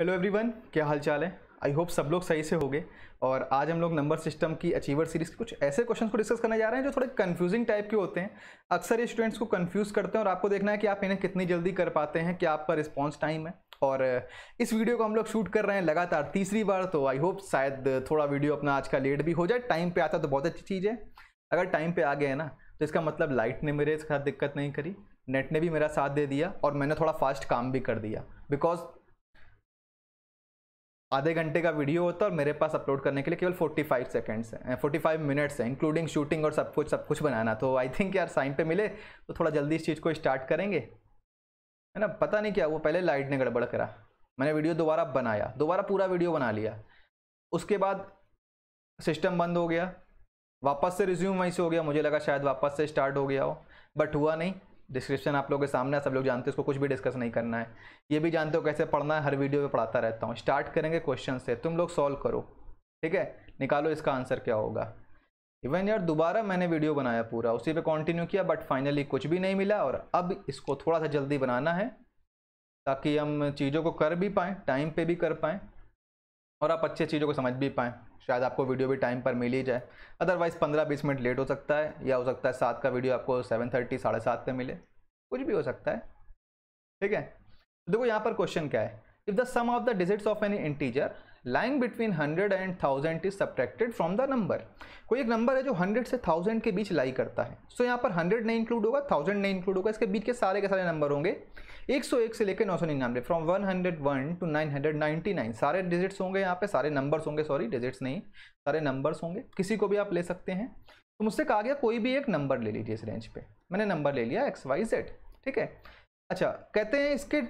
hello everyone क्या हाल चाल है आई होप सब लोग सही से होंगे और आज हम लोग नंबर सिस्टम की अचीवर सीरीज़ के कुछ ऐसे क्वेश्चंस को डिस्कस करने जा रहे हैं जो थोड़े कंफ्यूजिंग टाइप के होते हैं अक्सर ये स्टूडेंट्स को कंफ्यूज करते हैं और आपको देखना है कि आप इन्हें कितनी जल्दी कर पाते हैं क्या आपका रिस्पॉन्स टाइम है और uh, इस वीडियो को हम लोग शूट कर रहे हैं लगातार तीसरी बार तो आई होप शायद थोड़ा वीडियो अपना आज का लेट भी हो जाए टाइम पर आता तो बहुत अच्छी चीज़ है अगर टाइम पर आ गया है ना तो इसका मतलब लाइट ने मेरे साथ दिक्कत नहीं करी नेट ने भी मेरा साथ दे दिया और मैंने थोड़ा फास्ट काम भी कर दिया बिकॉज आधे घंटे का वीडियो होता है और मेरे पास अपलोड करने के लिए केवल 45 सेकेंड्स हैं फोर्टी फाइव मिनट्स हैं इंक्लूडिंग शूटिंग और सब कुछ सब कुछ बनाना तो आई थिंक यार साइन पे मिले तो थोड़ा जल्दी इस चीज़ को स्टार्ट करेंगे है ना पता नहीं क्या वो पहले लाइट ने गड़बड़ करा मैंने वीडियो दोबारा बनाया दोबारा पूरा वीडियो बना लिया उसके बाद सिस्टम बंद हो गया वापस से रिज्यूम वहीं से हो गया मुझे लगा शायद वापस से स्टार्ट हो गया हो बट हुआ नहीं डिस्क्रिप्शन आप लोगों के सामने है सब लोग जानते हैं उसको कुछ भी डिस्कस नहीं करना है ये भी जानते हो कैसे पढ़ना है हर वीडियो में पढ़ाता रहता हूँ स्टार्ट करेंगे क्वेश्चन से तुम लोग सॉल्व करो ठीक है निकालो इसका आंसर क्या होगा इवन यार दोबारा मैंने वीडियो बनाया पूरा उसी पर कॉन्टिन्यू किया बट फाइनली कुछ भी नहीं मिला और अब इसको थोड़ा सा जल्दी बनाना है ताकि हम चीज़ों को कर भी पाएँ टाइम पर भी कर पाएँ और आप अच्छे चीज़ों को समझ भी पाएँ शायद आपको वीडियो भी टाइम पर मिल ही जाए अदरवाइज़ पंद्रह बीस मिनट लेट हो सकता है या हो सकता है सात का वीडियो आपको सेवन थर्टी साढ़े सात पर मिले कुछ भी हो सकता है ठीक है देखो यहाँ पर क्वेश्चन क्या है if the sum of the digits of any integer lying between hundred and thousand is subtracted from the number कोई एक नंबर है जो हंड्रेड से थाउजेंड के बीच लाई करता है सो so, यहाँ पर हंड्रेड नहीं इंक्लूड होगा थाउजेंड नहीं इंक्लूड होगा इसके बीच के सारे के सारे नंबर होंगे एक सौ एक से लेकर नौ सौ निन्यानवे from one hundred one two nine hundred ninety nine सारे डिजिट्स होंगे यहाँ पे सारे नंबर्स होंगे सॉरी डिजिट्स नहीं सारे नंबर्स होंगे किसी को भी आप ले सकते हैं तो मुझसे कहा गया कोई भी एक नंबर ले लीजिए इस रेंज पे मैंने नंबर ले लिया एक्स वाई जेड ठीक है अच्छा कहते हैं इसके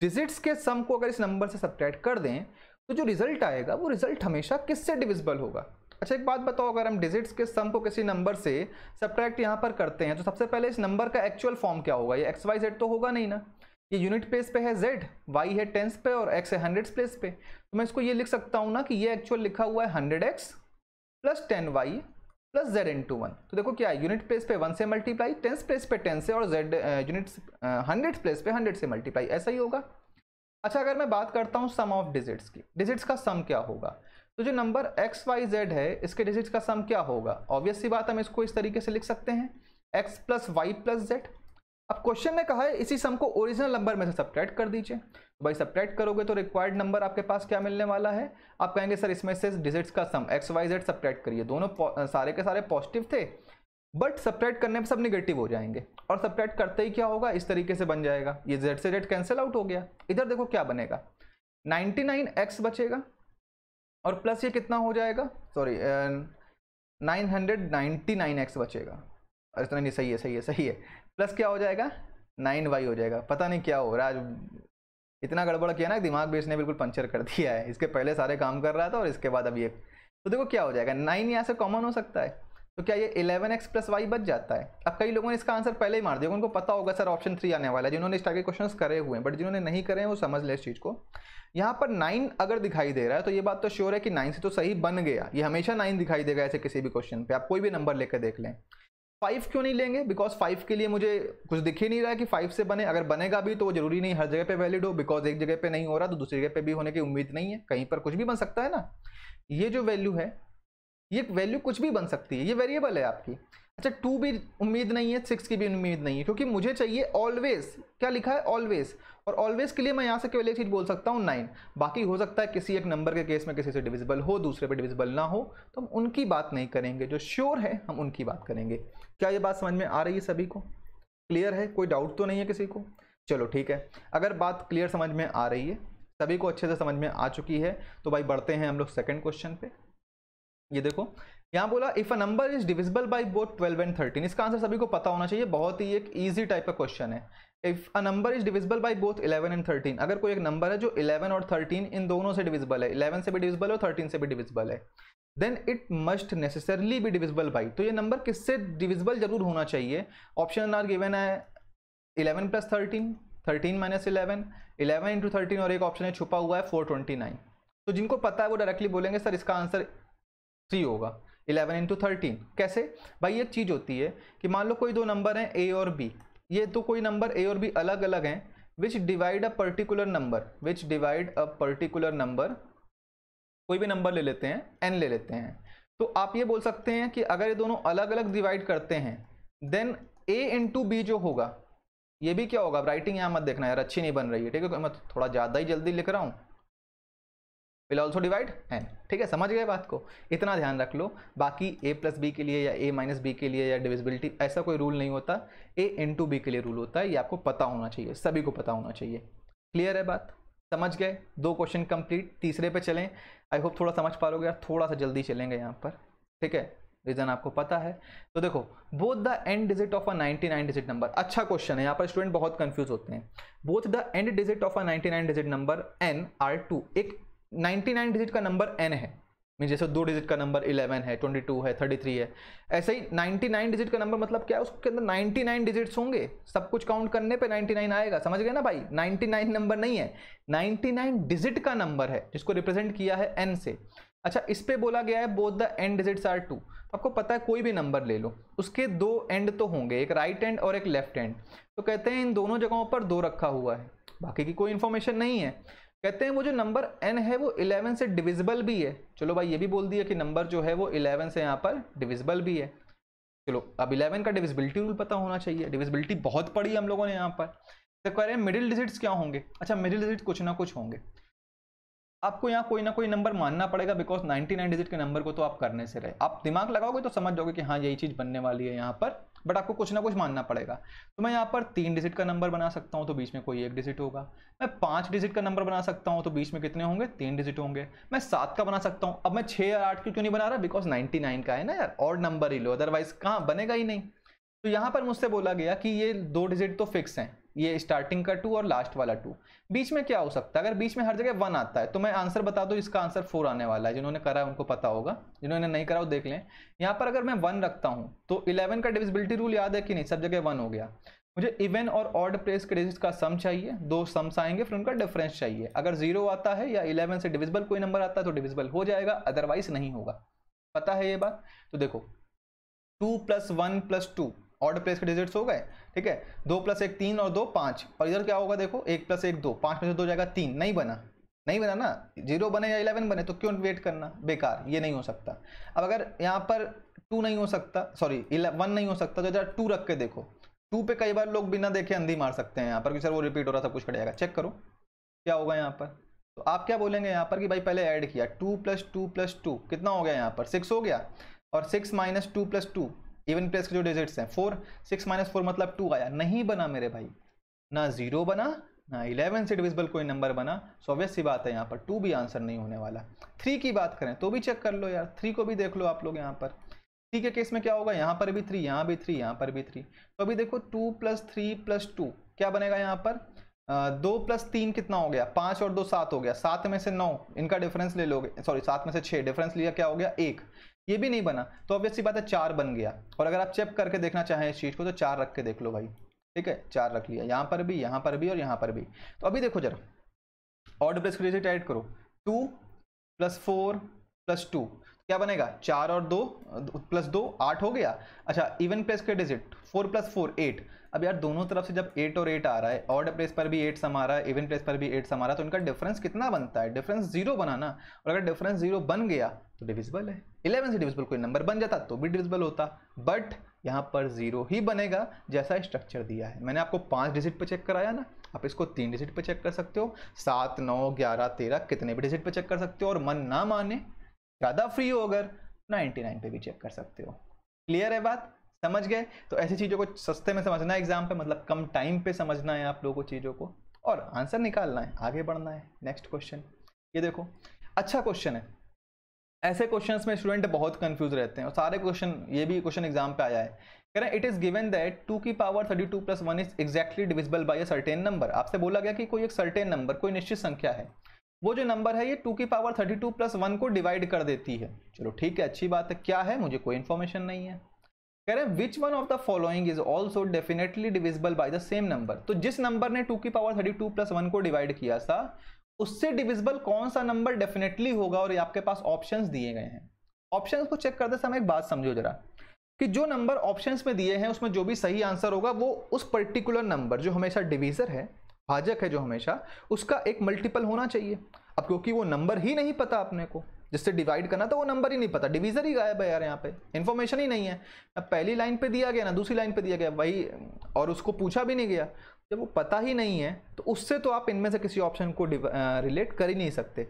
डिजिट्स के सम को अगर इस नंबर से सब्ट्रैक्ट कर दें तो जो रिजल्ट आएगा वो रिजल्ट हमेशा किससे डिविजिबल होगा अच्छा एक बात बताओ अगर हम डिजिट्स के सम को किसी नंबर से सब्ट्रैक्ट यहाँ पर करते हैं तो सबसे पहले इस नंबर का एक्चुअल फॉर्म क्या होगा ये एक्स वाई जेड तो होगा नहीं ना ये यूनिट प्लेस पे है जेड वाई है टेंस पे और एक्स है हंड्रेड प्लेस पे तो मैं इसको ये लिख सकता हूँ ना कि ये एक्चुअल लिखा हुआ है hundred x plus ten y plus z into one तो देखो क्या है यूनिट प्लेस पे वन से मल्टीप्लाई टेंस प्लेस पे टेन से और जेड यूनिट हंड्रेड प्लेस पे हंड्रेड से मल्टीप्लाई ऐसा ही होगा अच्छा अगर मैं बात करता हूँ सम ऑफ डिजिट्स की डिजिट्स का सम क्या होगा तो जो नंबर एक्स वाई जेड है इसके डिजिट्स का सम क्या होगा ऑब्वियस सी बात हम इसको इस तरीके से लिख सकते हैं x plus y plus z अब क्वेश्चन में कहा है इसी सम को ओरिजिनल नंबर में से सब्ट्रैक्ट कर दीजिए तो भाई सब्ट्रैक्ट करोगे तो रिक्वायर्ड नंबर आपके पास क्या मिलने वाला है आप कहेंगे सर इसमें से डिजिट्स का sum x y z subtract करिए दोनों सारे के सारे पॉजिटिव थे बट सब्ट्रैक्ट करने पर सब निगेटिव हो जाएंगे और सब्ट्रैक्ट करते ही क्या होगा इस तरीके से बन जाएगा ये जेड से जेड कैंसिल आउट हो गया इधर देखो क्या बनेगा एक्स बचेगा और प्लस ये कितना हो जाएगा sorry nine hundred ninety nine x बचेगा और इतना नहीं सही है सही है सही है प्लस क्या हो जाएगा नाइन वाई हो जाएगा पता नहीं क्या हो रहा है आज इतना गड़बड़ किया ना दिमाग भी इसने बिल्कुल पंचर कर दिया है इसके पहले सारे काम कर रहा था और इसके बाद अब ये तो देखो क्या हो जाएगा नाइन यहाँ से कॉमन हो सकता है तो क्या ये इलेवन एक्स प्लस वाई बच जाता है अब कई लोगों ने इसका आंसर पहले ही मार दिया उनको पता होगा सर ऑप्शन थ्री आने वाला है जिन्होंने इस टाइप के क्वेश्चन करे हुए हैं बट जिन्होंने नहीं करे हैं वो समझ ले इस चीज़ को यहाँ पर नाइन अगर दिखाई दे रहा है तो ये बात तो श्योर है कि नाइन से तो सही बन गया ये हमेशा नाइन दिखाई देगा ऐसे किसी भी क्वेश्चन पर आप कोई भी नंबर लेकर देख लें फाइव क्यों नहीं लेंगे बिकॉज फाइव के लिए मुझे कुछ दिख ही नहीं रहा है कि फाइव से बने अगर बनेगा भी तो वो जरूरी नहीं हर जगह पे वैलिड हो बिकॉज एक जगह पे नहीं हो रहा तो दूसरी जगह पे भी होने की उम्मीद नहीं है कहीं पर कुछ भी बन सकता है ना ये जो वैल्यू है ये वैल्यू कुछ भी बन सकती है ये वेरिएबल है आपकी अच्छा टू भी उम्मीद नहीं है सिक्स की भी उम्मीद नहीं है क्योंकि मुझे चाहिए ऑलवेज क्या लिखा है ऑलवेज और ऑलवेज के लिए मैं यहाँ से केवल एक चीज़ बोल सकता हूँ नाइन बाकी हो सकता है किसी एक नंबर के केस में किसी से डिविजिबल हो दूसरे पे डिविजिबल ना हो तो हम उनकी बात नहीं करेंगे जो श्योर है हम उनकी बात करेंगे क्या ये बात समझ में आ रही है सभी को क्लियर है कोई डाउट तो नहीं है किसी को चलो ठीक है अगर बात क्लियर समझ में आ रही है सभी को अच्छे से समझ में आ चुकी है तो भाई बढ़ते हैं हम लोग सेकेंड क्वेश्चन पर ये देखो यहाँ बोला if a number is divisible by both 12 and 13 इसका आंसर सभी को पता होना चाहिए बहुत ही एक ईजी टाइप का क्वेश्चन है if a number is divisible by both 11 and 13 अगर कोई एक नंबर है जो 11 और 13 इन दोनों से डिविजिबल है 11 से भी डिविजिबल है और 13 से भी डिविजिबल है देन इट मस्ट नेसेसरली भी डिविजिबल बाई तो ये नंबर किससे डिविजिबल जरूर होना चाहिए ऑप्शन आर गिवन है eleven plus thirteen thirteen minus eleven eleven into thirteen और एक ऑप्शन है छुपा हुआ है फोर ट्वेंटी नाइन तो जिनको पता है वो डायरेक्टली बोलेंगे सर इसका आंसर थ्री होगा इलेवन इंटू थर्टीन कैसे भाई एक चीज़ होती है कि मान लो कोई दो नंबर हैं ए और बी ये तो कोई नंबर ए और बी अलग अलग हैं which divide a particular number which divide a particular number कोई भी नंबर ले लेते हैं एन ले लेते हैं तो आप ये बोल सकते हैं कि अगर ये दोनों अलग अलग डिवाइड करते हैं देन ए इंटू बी जो होगा ये भी क्या होगा राइटिंग यहाँ मत देखना यार अच्छी नहीं बन रही है ठीक है मैं थोड़ा ज़्यादा ही जल्दी लिख रहा हूँ विल ऑल्सो डिवाइड एन ठीक है समझ गए बात को इतना ध्यान रख लो बाकी ए प्लस बी के लिए या ए माइनस बी के लिए या डिविजिबिलिटी ऐसा कोई रूल नहीं होता ए इन टू बी के लिए रूल होता है ये आपको पता होना चाहिए सभी को पता होना चाहिए क्लियर है बात समझ गए दो क्वेश्चन कंप्लीट तीसरे पे चलें आई होप थोड़ा समझ पा लोगे यार थोड़ा सा जल्दी चलेंगे यहाँ पर ठीक है रीज़न आपको पता है तो देखो both the end digit of a 99 digit number अच्छा क्वेश्चन है यहाँ पर स्टूडेंट बहुत कंफ्यूज होते हैं both the end digit of a 99 digit number n are two एक 99 डिजिट का नंबर एन है मीन जैसे दो डिजिट का नंबर 11 है 22 है 33 है ऐसे ही 99 डिजिट का नंबर मतलब क्या है उसके अंदर 99 डिजिट्स होंगे सब कुछ काउंट करने पे 99 आएगा समझ गए ना भाई 99 नंबर नहीं है 99 डिजिट का नंबर है जिसको रिप्रेजेंट किया है एन से अच्छा इस पर बोला गया है both the n digits are two आपको पता है कोई भी नंबर ले लो उसके दो एंड तो होंगे एक राइट एंड और एक लेफ्ट एंड तो कहते हैं इन दोनों जगहों पर दो रखा हुआ है बाकी की कोई इन्फॉर्मेशन नहीं है कहते हैं वो जो नंबर एन है वो इलेवन से डिविजिबल भी है चलो भाई ये भी बोल दिया कि नंबर जो है वो इलेवन से यहाँ पर डिविजिबल भी है चलो अब इलेवन का डिविजिबिलिटी रूल पता होना चाहिए डिविजिबिलिटी बहुत पड़ी हम लोगों ने यहाँ पर तो कह रहे हैं मिडिल डिजिट्स क्या होंगे अच्छा मिडिल डिजिट कुछ ना कुछ होंगे आपको यहाँ कोई ना कोई नंबर मानना पड़ेगा बिकॉज नाइन डिजिट के नंबर को तो आप करने से रहे आप दिमाग लगाओगे तो समझ जाओगे कि हाँ यही चीज़ बनने वाली है यहाँ पर बट आपको कुछ ना कुछ मानना पड़ेगा तो मैं यहाँ पर तीन डिजिट का नंबर बना सकता हूँ तो बीच में कोई एक डिजिट होगा मैं पाँच डिजिट का नंबर बना सकता हूँ तो बीच में कितने होंगे तीन डिजिट होंगे मैं सात का बना सकता हूँ अब मैं छः या आठ क्यों नहीं बना रहा बिकॉज नाइन्टी नाइन का है ना यार और नंबर ही लो अदरवाइज कहाँ बनेगा ही नहीं तो यहाँ पर मुझसे बोला गया कि ये दो डिजिट तो फिक्स हैं ये स्टार्टिंग का टू और लास्ट वाला टू बीच में क्या हो सकता है अगर बीच में हर जगह वन आता है तो मैं आंसर बता दूँ इसका आंसर फोर आने वाला है जिन्होंने करा है उनको पता होगा जिन्होंने नहीं करा वो देख लें यहाँ पर अगर मैं वन रखता हूँ तो इलेवन का डिविजिबिलिटी रूल याद है कि नहीं सब जगह वन हो गया मुझे इवन और ऑड प्लेस के डिजिट का सम चाहिए दो सम्स आएंगे फिर उनका डिफरेंस चाहिए अगर जीरो आता है या इलेवन से डिविजिबल कोई नंबर आता है तो डिविजिबल हो जाएगा अदरवाइज नहीं होगा पता है ये बात तो देखो two plus one plus two order place के डिजिट्स हो गए ठीक है दो प्लस एक तीन और दो पाँच और इधर क्या होगा देखो एक प्लस एक दो पाँच में से दो जाएगा तीन नहीं बना नहीं बना ना जीरो बने या इलेवन बने तो क्यों वेट करना बेकार ये नहीं हो सकता अब अगर यहाँ पर टू नहीं हो सकता सॉरी वन नहीं हो सकता तो जरा टू रख के देखो टू पे कई बार लोग बिना देखे अंधी मार सकते हैं यहाँ पर कि सर वो रिपीट हो रहा सब कुछ कट जाएगा चेक करो क्या होगा यहाँ पर तो आप क्या बोलेंगे यहाँ पर कि भाई पहले ऐड किया two plus two plus two कितना हो गया यहाँ पर सिक्स हो गया और six minus two plus two even place के जो डिजिट्स हैं फोर सिक्स माइनस फोर मतलब टू आया नहीं बना मेरे भाई ना जीरो बना ना इलेवन से डिविजिबल कोई नंबर बना सो ऑब्वियस सी बात है यहाँ पर टू भी आंसर नहीं होने वाला थ्री की बात करें तो भी चेक कर लो यार थ्री को भी देख लो आप लोग यहाँ पर थ्री के केस में क्या होगा यहाँ पर भी थ्री यहाँ भी थ्री यहाँ पर भी थ्री तो अभी देखो two plus three plus two क्या बनेगा यहाँ पर दो प्लस तीन कितना हो गया पाँच और दो सात हो गया सात में से नौ इनका डिफरेंस ले लोगे सॉरी सात में से छः डिफरेंस लिया क्या हो गया एक ये भी नहीं बना तो ऑब्वियसली बात है चार बन गया और अगर आप चेक करके देखना चाहें इस चीज़ को तो चार रख के देख लो भाई ठीक है चार रख लिया यहाँ पर भी यहाँ पर भी और यहाँ पर भी तो अभी देखो जरा ऑर्डर प्लेस क्रेजिट ऐड करो two plus four plus two क्या बनेगा चार और दो प्लस दो आठ हो गया अच्छा इवन प्लेस के digit four plus four eight अब यार दोनों तरफ से जब एट और एट आ रहा है ऑर्ड प्लेस पर भी एट सम आ रहा है इवन प्लेस पर भी एट सम आ रहा है तो इनका डिफरेंस कितना बनता है डिफरेंस जीरो बनाना और अगर डिफरेंस जीरो बन गया तो डिविजिबल है इलेवन से डिविजिबल कोई नंबर बन जाता तो भी डिविजिबल होता बट यहाँ पर जीरो ही बनेगा जैसा स्ट्रक्चर दिया है मैंने आपको पाँच डिजिट पर चेक कराया ना आप इसको तीन डिजिट पर चेक कर सकते हो सात नौ ग्यारह तेरह कितने भी डिजिट पर चेक कर सकते हो और मन ना माने ज़्यादा फ्री हो अगर 99 पे भी चेक कर सकते हो क्लियर है बात समझ गए तो ऐसी चीज़ों को सस्ते में समझना है एग्जाम पे मतलब कम टाइम पे समझना है आप लोगों को चीज़ों को और आंसर निकालना है आगे बढ़ना है नेक्स्ट क्वेश्चन ये देखो अच्छा क्वेश्चन है ऐसे क्वेश्चन में स्टूडेंट बहुत कंफ्यूज रहते हैं और सारे क्वेश्चन ये भी क्वेश्चन एग्जाम पे आया है कह रहे हैं it is given that two की power thirty two plus one is exactly divisible by a certain number आपसे बोला गया कि कोई एक सर्टेन नंबर कोई निश्चित संख्या है वो जो नंबर है ये टू की power thirty two plus one को डिवाइड कर देती है चलो ठीक है अच्छी बात है क्या है मुझे कोई इन्फॉर्मेशन नहीं है कह रहे हैं which one of the following is also definitely divisible by the same number तो जिस नंबर ने टू की power thirty two plus one को डिवाइड किया था उससे डिविजिबल कौन सा नंबर डेफिनेटली होगा और आपके पास ऑप्शन दिए गए हैं ऑप्शन को चेक करते समय एक बात समझो जरा कि जो नंबर ऑप्शन में दिए हैं उसमें जो भी सही आंसर होगा वो उस पर्टिकुलर नंबर जो हमेशा डिविजर है भाजक है जो हमेशा उसका एक मल्टीपल होना चाहिए अब क्योंकि वो नंबर ही नहीं पता अपने को जिससे डिवाइड करना था तो वो नंबर ही नहीं पता डिवीजर ही गायब है यार यहाँ पे इन्फॉर्मेशन ही नहीं है अब पहली लाइन पे दिया गया ना दूसरी लाइन पे दिया गया वही और उसको पूछा भी नहीं गया जब वो पता ही नहीं है तो उससे तो आप इनमें से किसी ऑप्शन को रिलेट कर ही नहीं सकते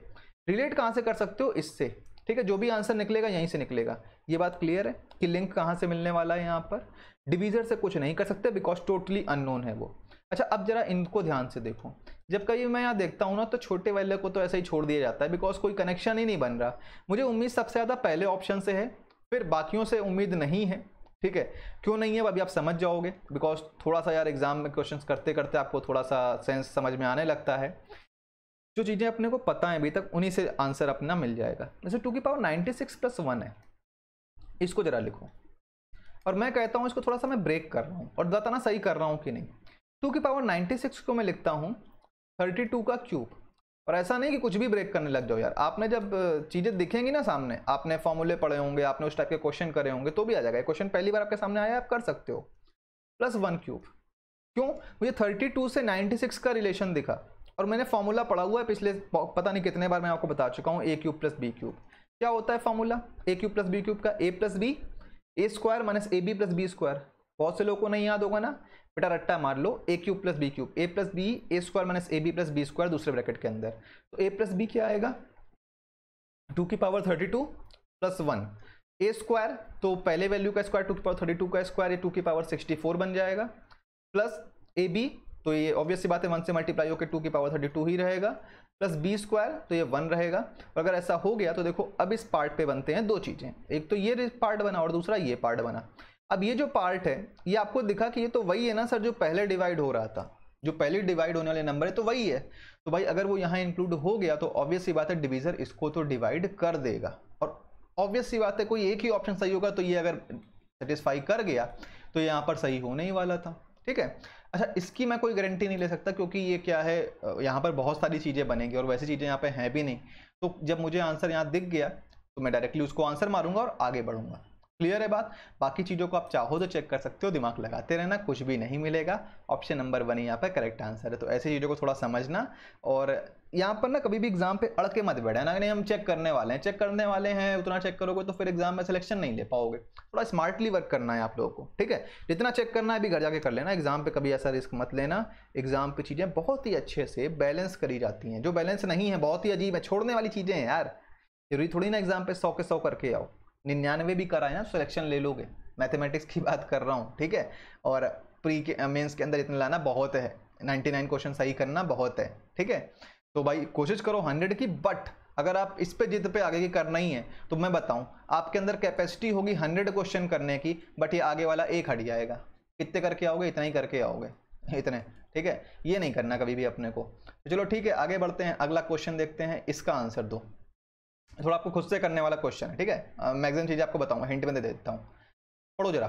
रिलेट कहाँ से कर सकते हो इससे ठीक है जो भी आंसर निकलेगा यहीं से निकलेगा ये बात क्लियर है कि लिंक कहाँ से मिलने वाला है यहाँ पर डिवीजर से कुछ नहीं कर सकते बिकॉज टोटली अननोन है वो अच्छा अब जरा इनको ध्यान से देखो जब कभी मैं यहाँ देखता हूँ ना तो छोटे वाले को तो ऐसे ही छोड़ दिया जाता है बिकॉज कोई कनेक्शन ही नहीं बन रहा मुझे उम्मीद सबसे ज़्यादा पहले ऑप्शन से है फिर बाकियों से उम्मीद नहीं है ठीक है क्यों नहीं है अभी आप समझ जाओगे बिकॉज थोड़ा सा यार एग्जाम में क्वेश्चन करते करते आपको थोड़ा सा सेंस समझ में आने लगता है जो चीज़ें अपने को पता है अभी तक उन्हीं से आंसर अपना मिल जाएगा जैसे टू की power ninety six plus one है इसको ज़रा लिखो और मैं कहता हूँ इसको थोड़ा सा मैं ब्रेक कर रहा हूँ और बताना सही कर रहा हूँ कि नहीं टू की पावर नाइन्टी सिक्स को मैं लिखता हूँ थर्टी टू का क्यूब और ऐसा नहीं कि कुछ भी ब्रेक करने लग जाओ यार आपने जब चीज़ें दिखेंगी ना सामने आपने फॉर्मूले पढ़े होंगे आपने उस टाइप के क्वेश्चन करे होंगे तो भी आ जाएगा क्वेश्चन पहली बार आपके सामने आया आप कर सकते हो प्लस वन क्यूब क्यों मुझे थर्टी टू से नाइन्टी सिक्स का रिलेशन दिखा और मैंने फॉर्मूला पढ़ा हुआ है पिछले पता नहीं कितने बार मैं आपको बता चुका हूँ a cube plus b cube क्या होता है formula a cube plus b cube का a plus b a square minus a b plus b square बहुत से लोगों को नहीं याद होगा ना बेटा रट्टा मार लो a cube plus b cube a plus b a square minus a b plus b square दूसरे ब्रैकेट के अंदर तो ए प्लस बी क्या आएगा टू की power thirty two plus one a square तो पहले वैल्यू का स्क्वायर टू की पावर थर्टी टू का स्क्वायर ये टू की पावर सिक्सटी फोर बन जाएगा प्लस ए बी तो ये ऑब्वियसली बात है वन से मल्टीप्लाई होकर टू की पावर थर्टी टू ही रहेगा प्लस बी स्क्वायर तो ये वन रहेगा और अगर ऐसा हो गया तो देखो अब इस पार्ट पे बनते हैं दो चीज़ें एक तो ये पार्ट बना और दूसरा ये पार्ट बना अब ये जो पार्ट है ये आपको दिखा कि ये तो वही है ना सर जो पहले डिवाइड हो रहा था जो पहले डिवाइड होने वाले नंबर है तो वही है तो भाई अगर वो यहाँ इंक्लूड हो गया तो ऑब्वियस सी बात है डिवीज़र इसको तो डिवाइड कर देगा और ऑब्वियस सी बात है कोई एक ही ऑप्शन सही होगा तो ये अगर सेटिस्फाई कर गया तो यहाँ पर सही होने ही वाला था ठीक है अच्छा इसकी मैं कोई गारंटी नहीं ले सकता क्योंकि ये क्या है यहाँ पर बहुत सारी चीज़ें बनेंगी और वैसी चीज़ें यहाँ पर हैं भी नहीं तो जब मुझे आंसर यहाँ दिख गया तो मैं डायरेक्टली उसको आंसर मारूंगा और आगे बढ़ूंगा क्लियर है बात बाकी चीज़ों को आप चाहो तो चेक कर सकते हो दिमाग लगाते रहना कुछ भी नहीं मिलेगा ऑप्शन नंबर वन यहाँ पर करेक्ट आंसर है तो ऐसी चीज़ों को थोड़ा समझना और यहाँ पर ना कभी भी एग्जाम पे अड़के मत बैठे ना नहीं हम चेक करने वाले हैं चेक करने वाले हैं उतना चेक करोगे तो फिर एग्जाम में सिलेक्शन नहीं ले पाओगे थोड़ा स्मार्टली वर्क करना है आप लोगों को ठीक है जितना चेक करना है अभी घर जाके कर लेना एग्जाम पे कभी ऐसा रिस्क मत लेना एग्जाम पे चीज़ें बहुत ही अच्छे से बैलेंस करी जाती हैं जो बैलेंस नहीं है बहुत ही अजीब है छोड़ने वाली चीज़ें हैं यार जरूरी थोड़ी ना एग्जाम पे सौ के सौ करके आओ निन्यानवे भी कराए ना सिलेक्शन तो ले लोगे मैथमेटिक्स की बात कर रहा हूँ ठीक है और प्री के मेंस uh, के अंदर इतना लाना बहुत है 99 क्वेश्चन सही करना बहुत है ठीक है तो भाई कोशिश करो 100 की बट अगर आप इस पे जिद पे आगे की करना ही है तो मैं बताऊं आपके अंदर कैपेसिटी होगी 100 क्वेश्चन करने की बट ये आगे वाला एक हट जाएगा कितने करके आओगे इतना ही करके आओगे इतने ठीक है ये नहीं करना कभी भी अपने को तो चलो ठीक है आगे बढ़ते हैं अगला क्वेश्चन देखते हैं इसका आंसर दो थोड़ा आपको खुद से करने वाला क्वेश्चन है ठीक है मैक्सिमम चीज़ आपको बताऊंगा हिंट में दे देता हूँ पढ़ो जरा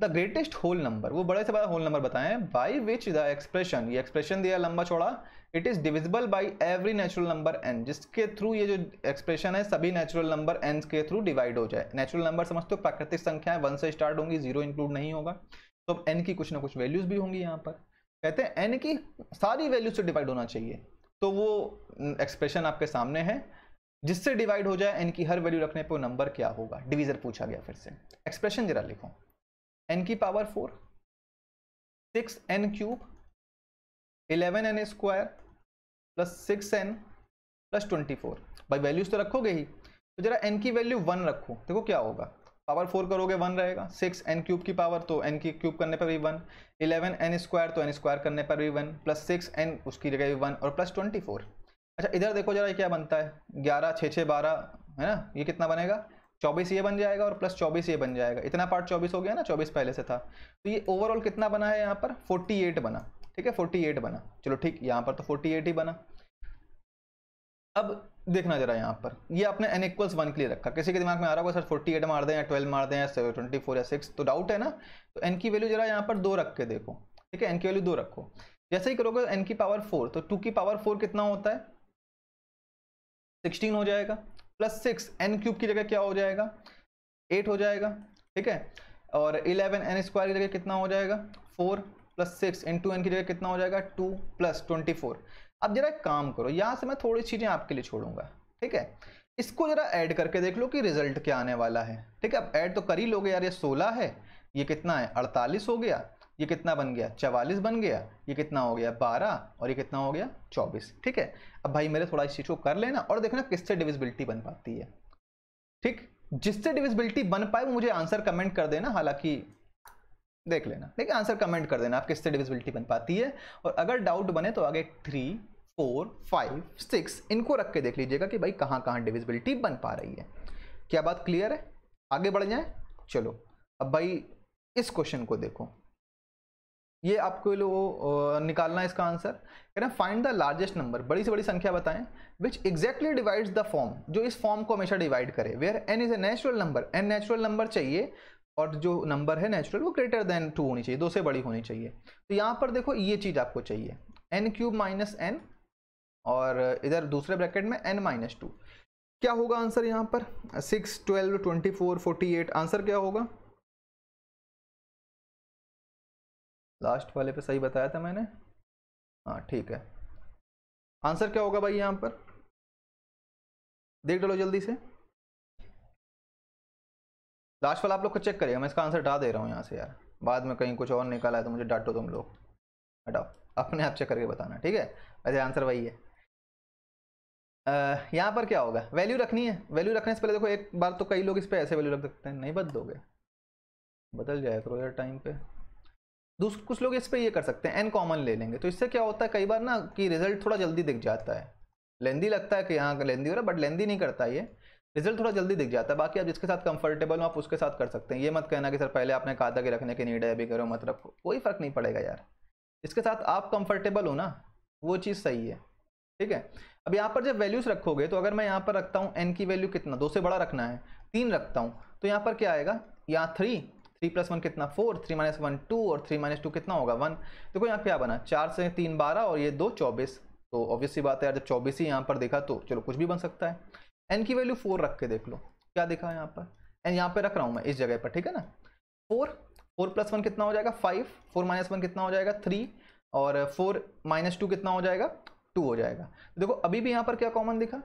द ग्रेटेस्ट होल नंबर वो बड़े से बड़ा होल नंबर बताएं बाई विच द एक्सप्रेशन ये एक्सप्रेशन दिया लंबा छोड़ा it is divisible by every natural number n जिसके थ्रू ये जो एक्सप्रेशन है सभी नेचुरल नंबर एन के थ्रू डिवाइड हो जाए नेचुरल नंबर समझते हो प्राकृतिक संख्याएं वन से स्टार्ट होंगी जीरो इंक्लूड नहीं होगा तो एन की कुछ ना कुछ वैल्यूज भी होंगी यहाँ पर कहते हैं एन की सारी वैल्यूज से डिवाइड होना चाहिए तो वो एक्सप्रेशन आपके सामने है जिससे डिवाइड हो जाए एन की हर वैल्यू रखने पर नंबर क्या होगा डिवीजर पूछा गया फिर से एक्सप्रेशन जरा लिखो एन की power four six n cube eleven n square plus six n plus twenty four भाई वैल्यूज तो रखोगे ही तो जरा एन की वैल्यू वन रखो देखो क्या होगा पावर फोर करोगे वन रहेगा सिक्स एन क्यूब की पावर तो एन की क्यूब करने पर भी वन इलेवन एन स्क्वायर तो एन स्क्वायर करने पर भी वन प्लस सिक्स एन उसकी जगह भी वन और प्लस ट्वेंटी फोर अच्छा इधर देखो जरा क्या बनता है ग्यारह छः छः बारह है ना ये कितना बनेगा चौबीस ये बन जाएगा और प्लस चौबीस ये बन जाएगा इतना पार्ट चौबीस हो गया ना चौबीस पहले से था तो ये ओवरऑल कितना बना है यहाँ पर फोर्टी एट बना ठीक है फोर्टी एट बना चलो ठीक यहाँ पर तो फोर्टी एट ही बना अब देखना जरा यहाँ पर ये आपने एन इक्वल्स वन के लिए रखा किसी के दिमाग में आ रहा होगा सर फोर्टी एट मार दें या ट्वेल्व मार दें या ट्वेंटी फोर या सिक्स तो डाउट है ना तो एन की वैल्यू जरा यहाँ पर दो रख के देखो ठीक है एन की वैल्यू दो रखो जैसे ही करोगे एन की पावर फोर तो टू की पावर फोर कितना होता है सिक्सटीन हो जाएगा प्लस सिक्स एन क्यूब की जगह क्या हो जाएगा एट हो जाएगा ठीक है और इलेवन एन स्क्वायर की जगह कितना हो जाएगा four plus six into n की जगह कितना हो जाएगा टू प्लस ट्वेंटी फोर अब जरा काम करो यहाँ से मैं थोड़ी चीज़ें आपके लिए छोड़ूंगा ठीक है इसको जरा ऐड करके देख लो कि रिजल्ट क्या आने वाला है ठीक है अब ऐड तो कर ही लोगे यार ये सोलह है ये कितना है अड़तालीस हो गया ये कितना बन गया चवालीस बन गया ये कितना हो गया बारह और ये कितना हो गया चौबीस ठीक है अब भाई मेरे थोड़ा इस चीज़ को कर लेना और देखना किससे डिविजिबिलिटी बन पाती है ठीक जिससे डिविजिबिलिटी बन पाए वो मुझे आंसर कमेंट कर देना हालांकि देख लेना ठीक है आंसर कमेंट कर देना आप किससे डिविजिबिलिटी बन पाती है और अगर डाउट बने तो आगे थ्री फोर फाइव सिक्स इनको रख के देख लीजिएगा कि भाई कहाँ कहाँ डिविजिबिलिटी बन पा रही है क्या बात क्लियर है आगे बढ़ जाए चलो अब भाई इस क्वेश्चन को देखो ये आपको लोग निकालना है इसका आंसर कह रहे हैं फाइंड द लार्जेस्ट नंबर बड़ी से बड़ी संख्या बताएं which exactly divides the form जो इस फॉर्म को हमेशा डिवाइड करे where n is a natural number n natural number चाहिए और जो नंबर है नेचुरल वो ग्रेटर देन टू होनी चाहिए दो से बड़ी होनी चाहिए तो यहाँ पर देखो ये चीज़ आपको चाहिए एन क्यूब माइनस एन और इधर दूसरे ब्रैकेट में एन माइनस टू क्या होगा आंसर यहाँ पर six twelve twenty four forty eight answer क्या होगा लास्ट वाले पे सही बताया था मैंने हाँ ठीक है आंसर क्या होगा भाई यहाँ पर देख डालो जल्दी से लास्ट वाला आप लोग को चेक करिएगा मैं इसका आंसर डाल दे रहा हूँ यहाँ से यार बाद में कहीं कुछ और निकाला है तो मुझे डांटो तुम लोग हटाओ अपने आप चेक करके बताना ठीक है वैसे आंसर वही है यहाँ पर क्या होगा वैल्यू रखनी है वैल्यू रखने से पहले देखो एक बार तो कई लोग इस पर ऐसे वैल्यू रख सकते हैं नहीं बदलोगे बदल जाए करो यार टाइम पे दूसरे कुछ लोग इस पर ये कर सकते हैं एन कॉमन ले लेंगे तो इससे क्या होता है कई बार ना कि रिजल्ट थोड़ा जल्दी दिख जाता है लेंदी लगता है कि यहाँ का लेंदी हो रहा है बट लेंदी नहीं करता ये रिजल्ट थोड़ा जल्दी दिख जाता है बाकी आप जिसके साथ कंफर्टेबल हो आप उसके साथ कर सकते हैं ये मत कहना कि सर पहले आपने कहा था कि रखने की नीड है अभी करो मत रखो कोई फ़र्क नहीं पड़ेगा यार इसके साथ आप कंफर्टेबल हो ना वो चीज़ सही है ठीक है अब यहाँ पर जब वैल्यूज़ रखोगे तो अगर मैं यहाँ पर रखता हूँ एन की वैल्यू कितना दो से बड़ा रखना है तीन रखता हूँ तो यहाँ पर क्या आएगा यहाँ थ्री थ्री प्लस वन कितना four three minus one two और थ्री माइनस टू कितना होगा वन देखो यहाँ क्या बना चार से तीन बारह और ये दो चौबीस तो ऑब्वियसली बात है यार जब चौबीस ही यहाँ पर देखा तो चलो कुछ भी बन सकता है एन की वैल्यू फोर रख के देख लो क्या देखा यहाँ पर एन यहाँ पर रख रहा हूँ मैं इस जगह पर ठीक है ना फोर फोर प्लस वन कितना हो जाएगा फाइव फोर माइनस वन कितना हो जाएगा थ्री और फोर माइनस टू कितना हो जाएगा टू हो जाएगा देखो अभी भी यहाँ पर क्या कॉमन दिखा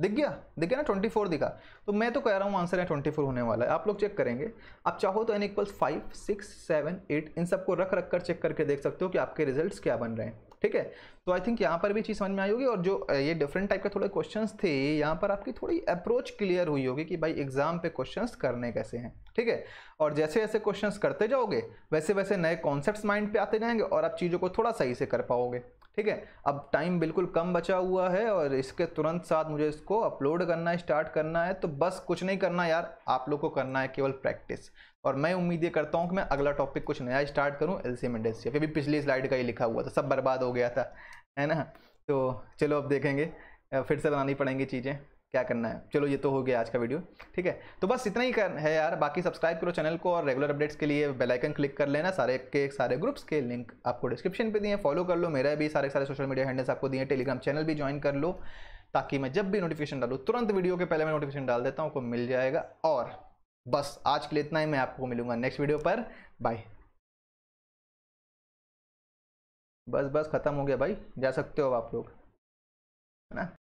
दिख गया दिख गया ना ट्वेंटी फोर दिखा तो मैं तो कह रहा हूँ आंसर है ट्वेंटी फोर होने वाला है आप लोग चेक करेंगे आप चाहो तो n equals five six seven eight इन सबको रख रख कर चेक करके देख सकते हो कि आपके रिजल्ट्स क्या बन रहे हैं ठीक है तो आई थिंक यहाँ पर भी चीज़ समझ में आई होगी और जो ये डिफरेंट टाइप के थोड़े क्वेश्चन थे यहाँ पर आपकी थोड़ी अप्रोच क्लियर हुई होगी कि भाई एग्जाम पे क्वेश्चन करने कैसे हैं ठीक है और जैसे जैसे क्वेश्चन करते जाओगे वैसे वैसे नए कॉन्सेप्ट माइंड पर आते जाएंगे और आप चीज़ों को थोड़ा सही से कर पाओगे ठीक है अब टाइम बिल्कुल कम बचा हुआ है और इसके तुरंत साथ मुझे इसको अपलोड करना है स्टार्ट करना है तो बस कुछ नहीं करना यार आप लोग को करना है केवल प्रैक्टिस और मैं उम्मीद ये करता हूँ कि मैं अगला टॉपिक कुछ नया स्टार्ट करूँ एल सी इंडस्ट्री अभी पिछली स्लाइड का ही लिखा हुआ था सब बर्बाद हो गया था है ना तो चलो अब देखेंगे फिर से बनानी पड़ेंगी चीज़ें क्या करना है चलो ये तो हो गया आज का वीडियो ठीक है तो बस इतना ही कर है यार बाकी सब्सक्राइब करो चैनल को और रेगुलर अपडेट्स के लिए बेल आइकन क्लिक कर लेना सारे के सारे ग्रुप्स के लिंक आपको डिस्क्रिप्शन पे दिए फॉलो कर लो मेरा भी सारे सारे सोशल मीडिया हैंडल्स आपको दिए टेलीग्राम चैनल भी ज्वाइन कर लो ताकि मैं जब भी नोटिफिकेशन डालू तुरंत वीडियो के पहले मैं नोटिफिकेशन डाल देता हूँ आपको मिल जाएगा और बस आज के लिए इतना ही मैं आपको मिलूंगा नेक्स्ट वीडियो पर बाय बस बस ख़त्म हो गया भाई जा सकते हो आप लोग है ना